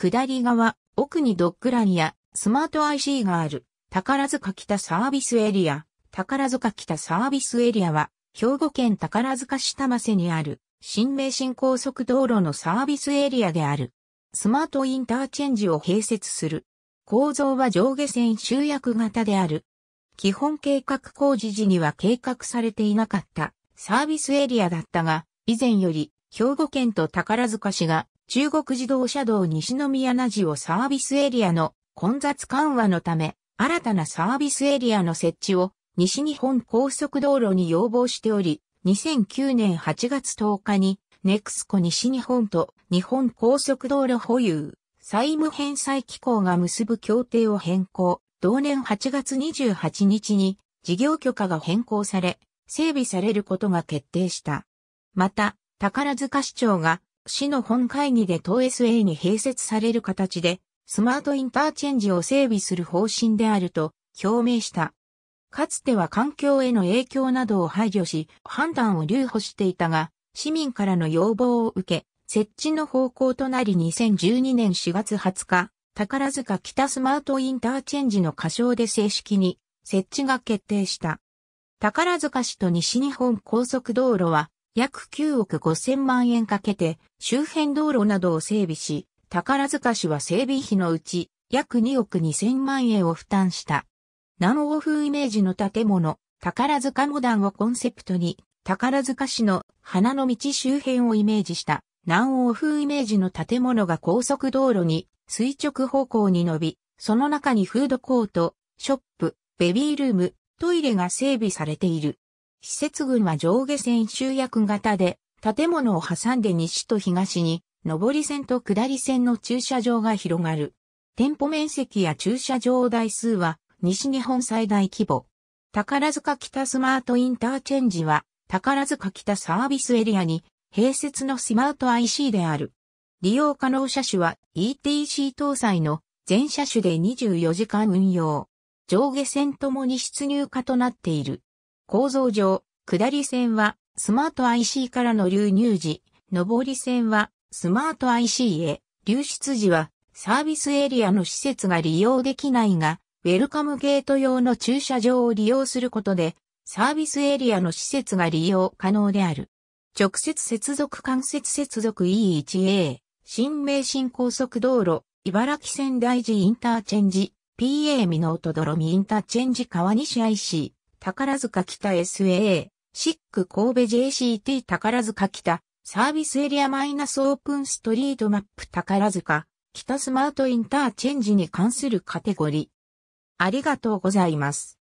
下り側、奥にドッグランやスマート IC がある、宝塚北サービスエリア。宝塚北サービスエリアは、兵庫県宝塚市玉瀬にある、新名神高速道路のサービスエリアである。スマートインターチェンジを併設する。構造は上下線集約型である。基本計画工事時には計画されていなかったサービスエリアだったが、以前より兵庫県と宝塚市が中国自動車道西宮名ジをサービスエリアの混雑緩和のため、新たなサービスエリアの設置を西日本高速道路に要望しており、2009年8月10日に、ネクスコ西日本と日本高速道路保有、債務返済機構が結ぶ協定を変更、同年8月28日に事業許可が変更され、整備されることが決定した。また、宝塚市長が市の本会議で東 SA に併設される形で、スマートインターチェンジを整備する方針であると表明した。かつては環境への影響などを配慮し、判断を留保していたが、市民からの要望を受け、設置の方向となり2012年4月20日、宝塚北スマートインターチェンジの仮称で正式に設置が決定した。宝塚市と西日本高速道路は約9億5千万円かけて周辺道路などを整備し、宝塚市は整備費のうち約2億2千万円を負担した。南欧風イメージの建物、宝塚モダンをコンセプトに、宝塚市の花の道周辺をイメージした南欧風イメージの建物が高速道路に垂直方向に伸び、その中にフードコート、ショップ、ベビールーム、トイレが整備されている。施設群は上下線集約型で、建物を挟んで西と東に、上り線と下り線の駐車場が広がる。店舗面積や駐車場台数は、西日本最大規模。宝塚北スマートインターチェンジは、宝塚北サービスエリアに、併設のスマート IC である。利用可能車種は ETC 搭載の全車種で24時間運用。上下線ともに出入化となっている。構造上、下り線はスマート IC からの流入時、上り線はスマート IC へ、流出時はサービスエリアの施設が利用できないが、ウェルカムゲート用の駐車場を利用することで、サービスエリアの施設が利用可能である。直接接続間接接続 E1A、新名神高速道路、茨城仙台寺インターチェンジ、PA 美濃とドロミインターチェンジ川西 IC、宝塚北 SAA、シック神戸 JCT 宝塚北、サービスエリアマイナスオープンストリートマップ宝塚、北スマートインターチェンジに関するカテゴリー。ありがとうございます。